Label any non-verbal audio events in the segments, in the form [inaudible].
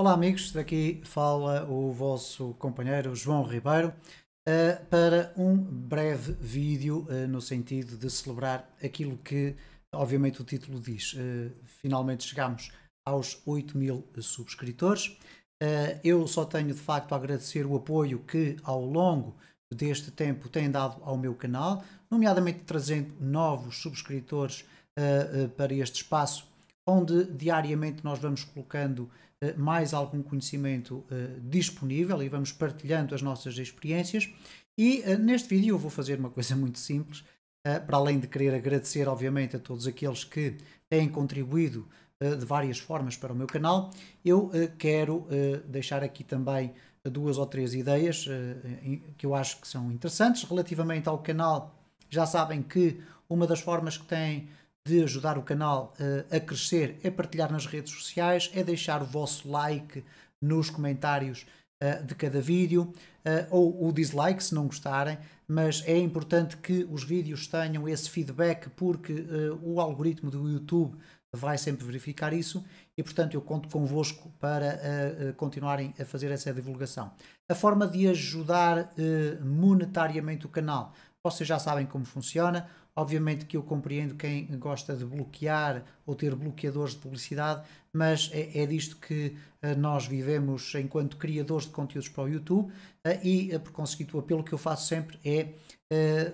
Olá, amigos. Daqui fala o vosso companheiro João Ribeiro eh, para um breve vídeo eh, no sentido de celebrar aquilo que, obviamente, o título diz. Eh, finalmente chegamos aos 8 mil subscritores. Eu só tenho, de facto, a agradecer o apoio que, ao longo deste tempo têm dado ao meu canal, nomeadamente trazendo novos subscritores para este espaço, onde diariamente nós vamos colocando eh, mais algum conhecimento eh, disponível e vamos partilhando as nossas experiências. E eh, neste vídeo eu vou fazer uma coisa [laughs] muito simples, para além de querer agradecer, obviamente, a todos aqueles que têm contribuído de várias formas para o meu canal, eu quero deixar aqui também duas ou três ideias que eu acho que são interessantes relativamente ao canal. Já sabem que uma das formas que têm de ajudar o canal uh, a crescer é partilhar nas redes sociais, é deixar o vosso like nos comentários uh, de cada vídeo eh, ou o dislike se não gostarem, mas é importante que os vídeos tenham esse feedback porque o algoritmo do YouTube vai sempre verificar isso e, portanto, eu conto convosco para uh, continuarem a fazer essa divulgação. A forma de ajudar uh, monetariamente o canal vocês já sabem como funciona. Obviamente que eu compreendo quem gosta de bloquear ou ter bloqueadores de publicidade, mas é, é disto que uh, nós vivemos enquanto criadores de conteúdos para o YouTube uh, e, uh, por conseguinte, o apelo que eu faço sempre é,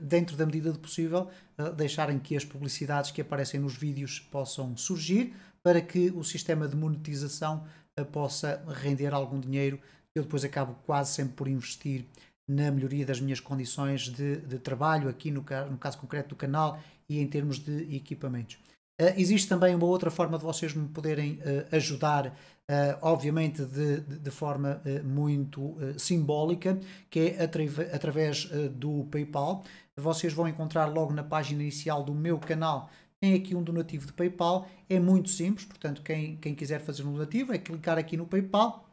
dentro da medida do possível, deixarem que as publicidades que aparecem nos vídeos possam surgir para que o sistema de monetização possa render algum dinheiro que eu depois acabo quase sempre por investir na melhoria das minhas condições de, de trabalho, aqui no, no, caso concreto do canal e em termos de equipamentos. Uh, existe também uma outra forma de vocês me poderem uh, ajudar, uh, obviamente de, de, de forma muito simbólica, que é através do PayPal. Vocês vão encontrar logo na página inicial do meu canal tem aqui um donativo de PayPal, é muito simples, portanto, quem, quem quiser fazer um donativo é clicar aqui no PayPal,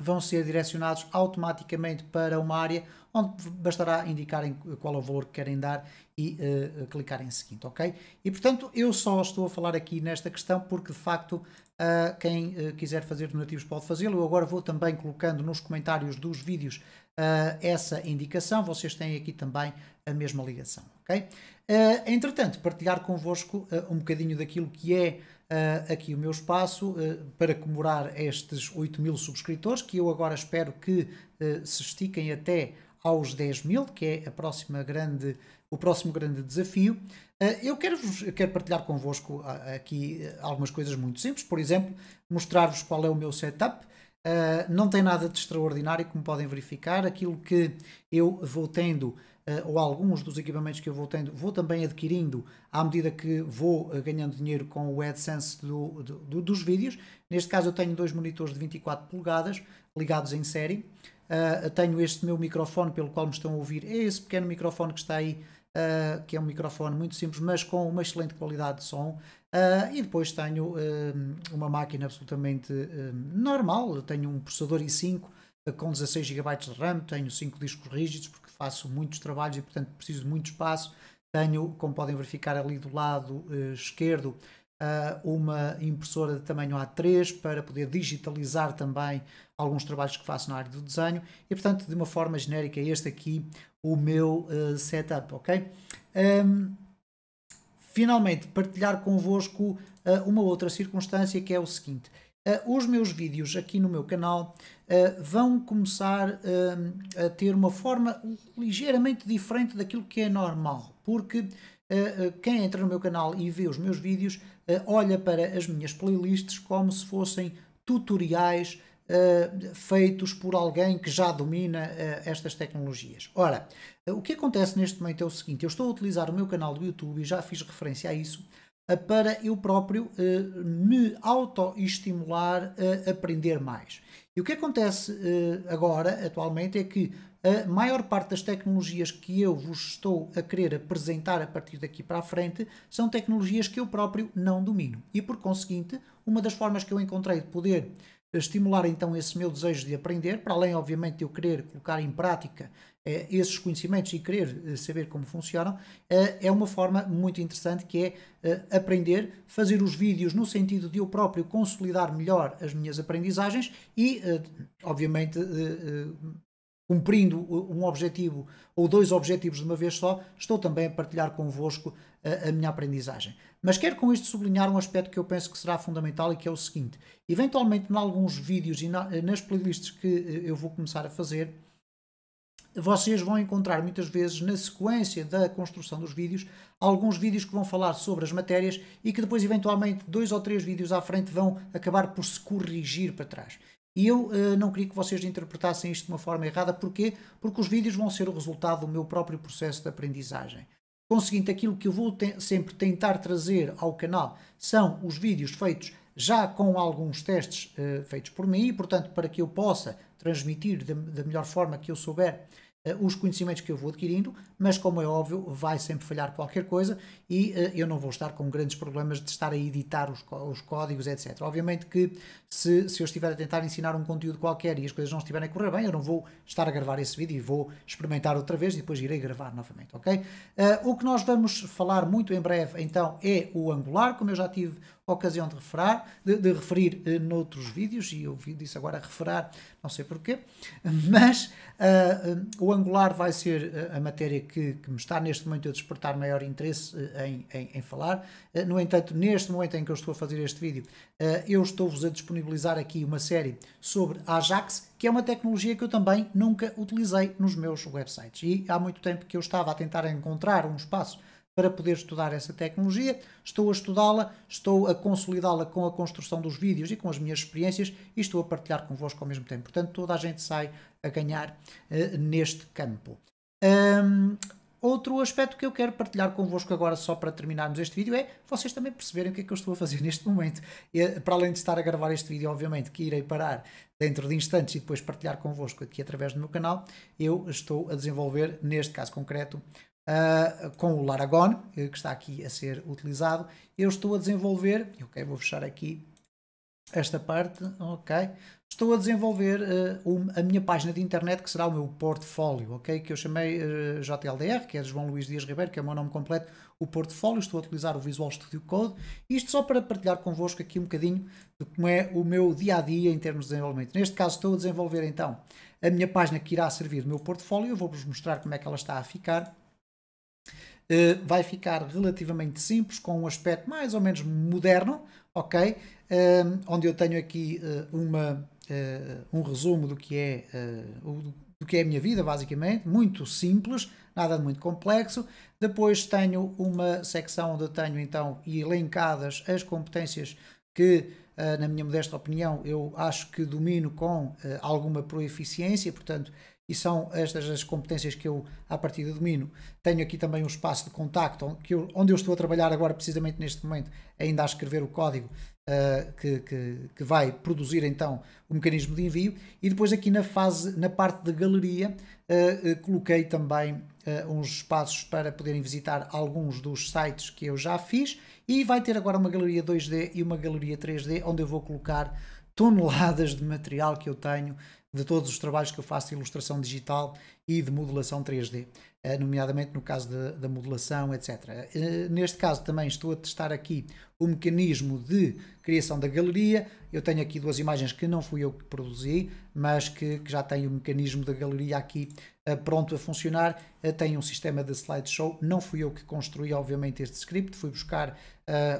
vão ser direcionados automaticamente para uma área onde bastará indicarem qual é o valor que querem dar e uh, eh, clicar em seguinte, ok? E portanto eu só estou a falar aqui nesta questão porque de facto uh, quem uh, quiser fazer donativos pode fazê-lo. Eu agora vou também colocando nos comentários dos vídeos uh, essa indicação, vocês têm aqui também a mesma ligação, ok? Uh, entretanto, partilhar convosco uh, um bocadinho daquilo que é uh, aqui o meu espaço para comemorar estes 8 mil subscritores, que eu agora espero que se estiquem até aos 10 mil, que é a próxima grande, o próximo grande desafio. eu quero, eu quero partilhar convosco ah, aqui algumas coisas muito simples, por exemplo, mostrar-vos qual é o meu setup, Uh, não tem nada de extraordinário, como podem verificar. Aquilo que eu vou tendo, uh, ou alguns dos equipamentos que eu vou tendo, vou também adquirindo à medida que vou uh, ganhando dinheiro com o AdSense do, do, do, dos vídeos. Neste caso, eu tenho dois monitores de 24 polegadas ligados em série. tenho este meu microfone pelo qual me estão a ouvir. É esse pequeno microfone que está aí uh, que é um microfone muito simples, mas com uma excelente qualidade de som. Uh, e depois tenho ah, uma máquina absolutamente normal, Eu tenho um processador i5 com 16 GB de RAM, tenho 5 discos rígidos, porque faço muitos trabalhos e, portanto, preciso de muito espaço. Tenho, como podem verificar ali do lado esquerdo, ah, uma impressora de tamanho A3 para poder digitalizar também alguns trabalhos que faço na área do desenho e portanto de uma forma genérica este aqui o meu uh, setup, ok? Um, finalmente partilhar convosco uh, uma outra circunstância que é o seguinte. Uh, os meus vídeos aqui no meu canal uh, vão começar a ter uma forma ligeiramente diferente daquilo que é normal, porque eh, eh, quem entra no meu canal e vê os meus vídeos eh, olha para as minhas playlists como se fossem tutoriais feitos por alguém que já domina estas tecnologias. Ora, o que acontece neste momento é o seguinte: eu estou a utilizar o meu canal do YouTube e já fiz referência a isso eh, para eu próprio uh, me autoestimular a eh, aprender mais. E o que acontece uh, agora, atualmente, é que a maior parte das tecnologias que eu vos estou a querer apresentar a partir daqui para a frente são tecnologias que eu próprio não domino. E por conseguinte, uma das formas que eu encontrei de poder estimular então esse meu desejo de aprender, para além, obviamente, de eu querer colocar em prática eh, esses conhecimentos e querer eh, saber como funcionam, eh, é uma forma muito interessante que é eh, aprender, fazer os vídeos no sentido de eu próprio consolidar melhor as minhas aprendizagens e, eh, obviamente, eh, cumprindo um objetivo ou dois objetivos de uma vez só, estou também a partilhar convosco a, a minha aprendizagem. Mas quero com isto sublinhar um aspecto que eu penso que será fundamental e que é o seguinte: eventualmente, em alguns vídeos e na, nas playlists que eh, eu vou começar a fazer, vocês vão encontrar muitas vezes na sequência da construção dos vídeos alguns vídeos que vão falar sobre as matérias e que depois eventualmente dois ou três vídeos à frente vão acabar por se corrigir para trás. E eu uh, não queria que vocês interpretassem isto de uma forma errada. Porquê? Porque os vídeos vão ser o resultado do meu próprio processo de aprendizagem. Conseguindo aquilo que eu vou te sempre tentar trazer ao canal são os vídeos feitos já com alguns testes uh, feitos por mim, e portanto, para que eu possa transmitir da, da melhor forma que eu souber eh, os conhecimentos que eu vou adquirindo, mas como é óbvio, vai sempre falhar qualquer coisa e uh, eu não vou estar com grandes problemas de estar a editar os, os códigos, etc. Obviamente que se, se, eu estiver a tentar ensinar um conteúdo qualquer e as coisas não estiverem a correr bem, eu não vou estar a gravar esse vídeo e vou experimentar outra vez e depois irei gravar novamente, ok? Uh, o que nós vamos falar muito em breve então é o Angular, como eu já tive ocasião de, referar, de, de referir eh, noutros vídeos, e eu disse agora referar, não sei porquê, mas uh, eh, um, eh, o Angular vai ser eh, a matéria que, que, me está neste momento a despertar maior interesse uh, em, em, em, falar. Uh, no entanto, neste momento em que eu estou a fazer este vídeo, eu estou-vos a disponibilizar aqui uma série sobre Ajax, que é uma tecnologia que eu também nunca utilizei nos meus websites. E há muito tempo que eu estava a tentar encontrar um espaço para poder estudar essa tecnologia. Estou a estudá-la, estou a consolidá-la com a construção dos vídeos e com as minhas experiências e estou a partilhar convosco ao mesmo tempo. Portanto, toda a gente sai a ganhar uh, neste campo. Um, outro aspecto que eu quero partilhar convosco agora, só para terminarmos este vídeo, é vocês também perceberem o que é que eu estou a fazer [laughs] neste momento. Eh, para além de estar a gravar este vídeo, obviamente, que irei parar dentro de instantes e depois partilhar convosco aqui através do meu canal, eu estou a desenvolver, neste caso concreto, uh, com o Laragon, eh, que está aqui a ser utilizado. Eu estou a desenvolver, ok, vou fechar aqui esta parte, ok. Estou a desenvolver uh, um, a minha página de internet, que será o meu portfólio, ok? Que eu chamei uh, eh, JLDR, que é de João Luís Dias Ribeiro, que é o meu nome completo, o portfólio. Estou a utilizar o Visual Studio Code. Isto só para partilhar convosco aqui um bocadinho de como é o meu dia a dia em termos de desenvolvimento. Neste caso, estou a desenvolver então a minha página que irá servir do meu portfólio. vou-vos mostrar como é que ela está a ficar. Eh, vai ficar relativamente simples, com um aspecto mais ou menos moderno, ok? Ehm, onde eu tenho aqui uh, uma, eh, um resumo do que, é, do que é a minha vida, basicamente, muito simples, nada de muito complexo. Depois tenho uma secção onde eu tenho então elencadas as competências que, na minha modesta opinião, eu acho que domino com alguma proeficiência, portanto, e são estas as competências que eu, a partir de domino. Tenho aqui também um espaço de contacto, que eu, onde eu estou a trabalhar agora, precisamente neste momento, ainda a escrever o código uh, que, que, que, vai produzir então o mecanismo de envio. E depois, aqui na fase, na parte de galeria, uh, uh, coloquei também uns espaços para poderem visitar alguns dos sites que eu já fiz. E vai ter agora uma galeria 2D e uma galeria 3D, onde eu vou colocar toneladas de material que eu tenho de todos os trabalhos que eu faço de ilustração digital e de modelação 3D, eh, nomeadamente no caso da modelação, etc. Eh, neste caso também estou a testar aqui o mecanismo de criação da galeria. Eu tenho aqui duas imagens que não fui eu que produzi, mas que, que já tenho o mecanismo da galeria aqui eh, pronto a funcionar, eh, tem um sistema de slideshow. Não fui eu que construí, obviamente, este script, fui buscar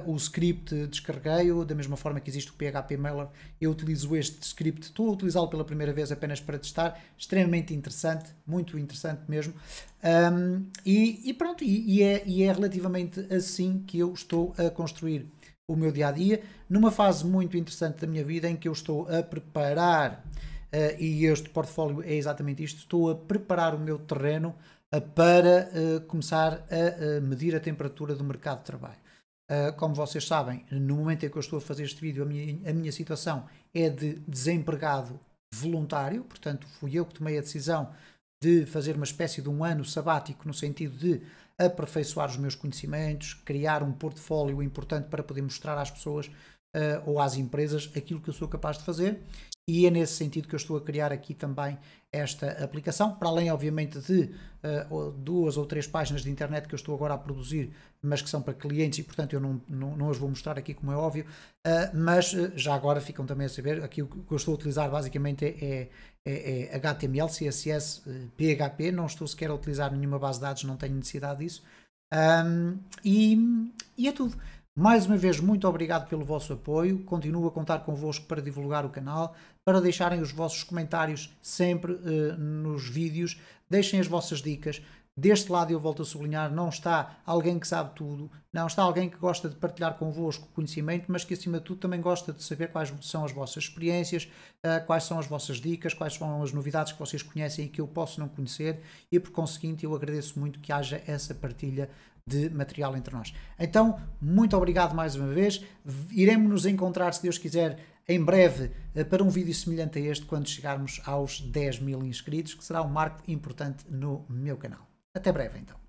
uh, o script, descarreguei-o, da mesma forma que existe o PHP Mailer, eu utilizo este script, estou a utilizá-lo pela primeira vez apenas para testar, extremamente interessante, muito interessante mesmo. Um, e, e, pronto, e, e, é, e é relativamente assim que eu estou a construir o meu dia a dia, numa fase muito interessante da minha vida em que eu estou a preparar eh, e este portfólio é exatamente isto. Estou a preparar o meu terreno eh, para eh, começar a medir a temperatura do mercado de trabalho. como vocês sabem, no momento em que eu estou a fazer este vídeo, a minha, a minha situação é de desempregado voluntário, portanto, fui eu que tomei a decisão de fazer uma espécie de um ano sabático no sentido de aperfeiçoar os meus conhecimentos, criar um portfólio importante para poder mostrar às pessoas ou às empresas aquilo que eu sou capaz de fazer e é nesse sentido que eu estou a criar aqui também esta aplicação, para além, obviamente, de uh, duas ou três páginas de internet que eu estou agora a produzir, mas que são para clientes e, portanto, eu não, não, não as vou mostrar aqui, como é óbvio, uh, mas uh, já agora ficam também a saber. Aqui o que eu estou a utilizar basicamente é, é, é HTML, CSS, PHP, não estou sequer a utilizar nenhuma base de dados, não tenho necessidade disso. Um, e, e é tudo. Mais uma vez, muito obrigado pelo vosso apoio. Continuo a contar convosco para divulgar o canal, para deixarem os vossos comentários sempre eh, nos vídeos, deixem as vossas dicas. Deste lado, eu volto a sublinhar: não está alguém que sabe tudo, não está alguém que gosta de partilhar convosco conhecimento, mas que acima de tudo também gosta de saber quais são as vossas experiências, eh, quais são as vossas dicas, quais são as novidades que vocês conhecem e que eu posso não conhecer, e por conseguinte, eu agradeço muito que haja essa partilha de material entre nós. Então, muito obrigado mais uma vez. Iremos nos encontrar, se Deus quiser, em breve eh, para um vídeo semelhante a este quando chegarmos aos 10 mil inscritos, que será um marco importante no meu canal. Até breve, então.